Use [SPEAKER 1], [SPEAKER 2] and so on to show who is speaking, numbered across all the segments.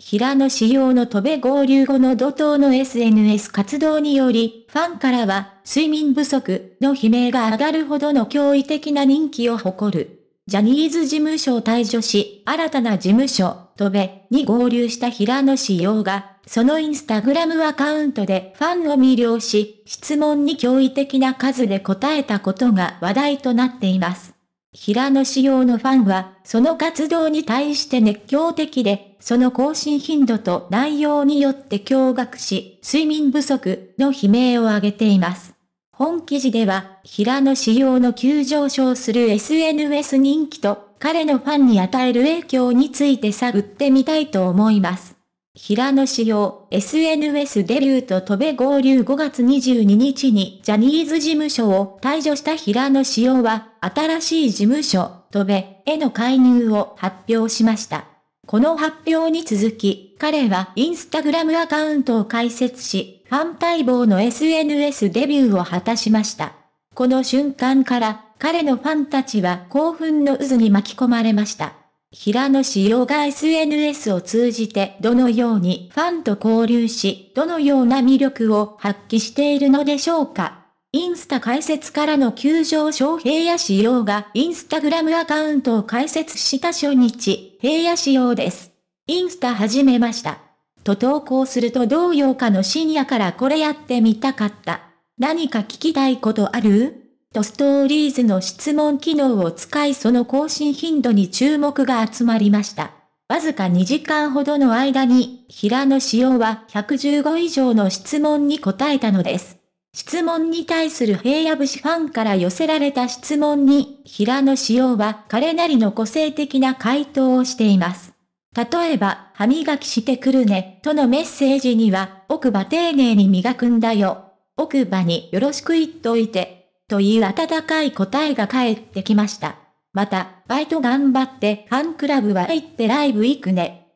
[SPEAKER 1] 平野仕様の戸べ合流後の怒涛の SNS 活動により、ファンからは、睡眠不足の悲鳴が上がるほどの驚異的な人気を誇る。ジャニーズ事務所を退所し、新たな事務所、戸べに合流した平野仕様が、そのインスタグラムアカウントでファンを魅了し、質問に驚異的な数で答えたことが話題となっています。平野仕様のファンは、その活動に対して熱狂的で、その更新頻度と内容によって驚愕し、睡眠不足の悲鳴を上げています。本記事では、平野仕様の急上昇する SNS 人気と、彼のファンに与える影響について探ってみたいと思います。平野紫耀、SNS デビューと戸部合流5月22日にジャニーズ事務所を退場した平野紫耀は、新しい事務所、戸部への介入を発表しました。この発表に続き、彼はインスタグラムアカウントを開設し、ファン待望の SNS デビューを果たしました。この瞬間から、彼のファンたちは興奮の渦に巻き込まれました。平野紫耀が SNS を通じてどのようにファンと交流し、どのような魅力を発揮しているのでしょうか。インスタ解説からの急上昇平野紫耀がインスタグラムアカウントを開設した初日、平野紫耀です。インスタ始めました。と投稿すると同様かの深夜からこれやってみたかった。何か聞きたいことあるとストーリーズの質問機能を使いその更新頻度に注目が集まりました。わずか2時間ほどの間に、平野紫耀は115以上の質問に答えたのです。質問に対する平野節ファンから寄せられた質問に、平野紫耀は彼なりの個性的な回答をしています。例えば、歯磨きしてくるね、とのメッセージには、奥歯丁寧に磨くんだよ。奥歯によろしく言っといて、という温かい答えが返ってきました。また、バイト頑張ってファンクラブは行ってライブ行くね。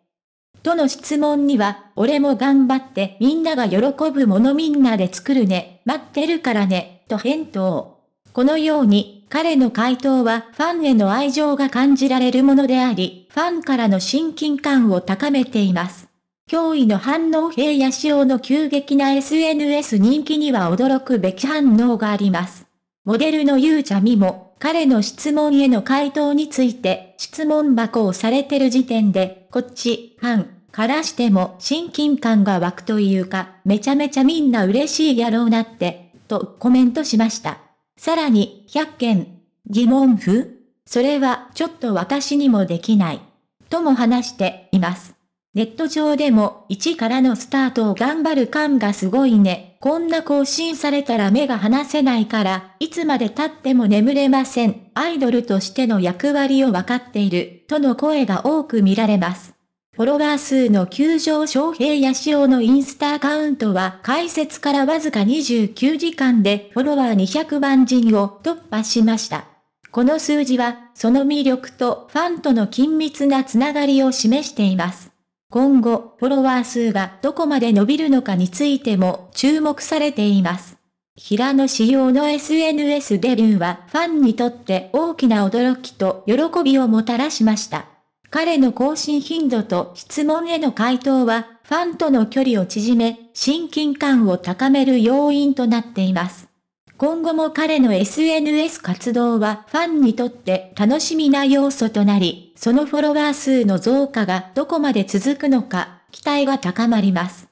[SPEAKER 1] との質問には、俺も頑張ってみんなが喜ぶものみんなで作るね、待ってるからね、と返答。このように、彼の回答はファンへの愛情が感じられるものであり、ファンからの親近感を高めています。驚異の反応平野仕様の急激な SNS 人気には驚くべき反応があります。モデルのゆうちゃみも、彼の質問への回答について、質問箱をされてる時点で、こっち、ファン、からしても親近感が湧くというか、めちゃめちゃみんな嬉しいやろうなって、とコメントしました。さらに、100件、疑問符それはちょっと私にもできない。とも話しています。ネット上でも1からのスタートを頑張る感がすごいね。こんな更新されたら目が離せないから、いつまで経っても眠れません。アイドルとしての役割を分かっている、との声が多く見られます。フォロワー数の急上昇平や潮のインスタアカウントは開設からわずか29時間でフォロワー200万人を突破しました。この数字は、その魅力とファンとの緊密なつながりを示しています。今後、フォロワー数がどこまで伸びるのかについても注目されています。平野仕耀の SNS デビューはファンにとって大きな驚きと喜びをもたらしました。彼の更新頻度と質問への回答は、ファンとの距離を縮め、親近感を高める要因となっています。今後も彼の SNS 活動はファンにとって楽しみな要素となり、そのフォロワー数の増加がどこまで続くのか、期待が高まります。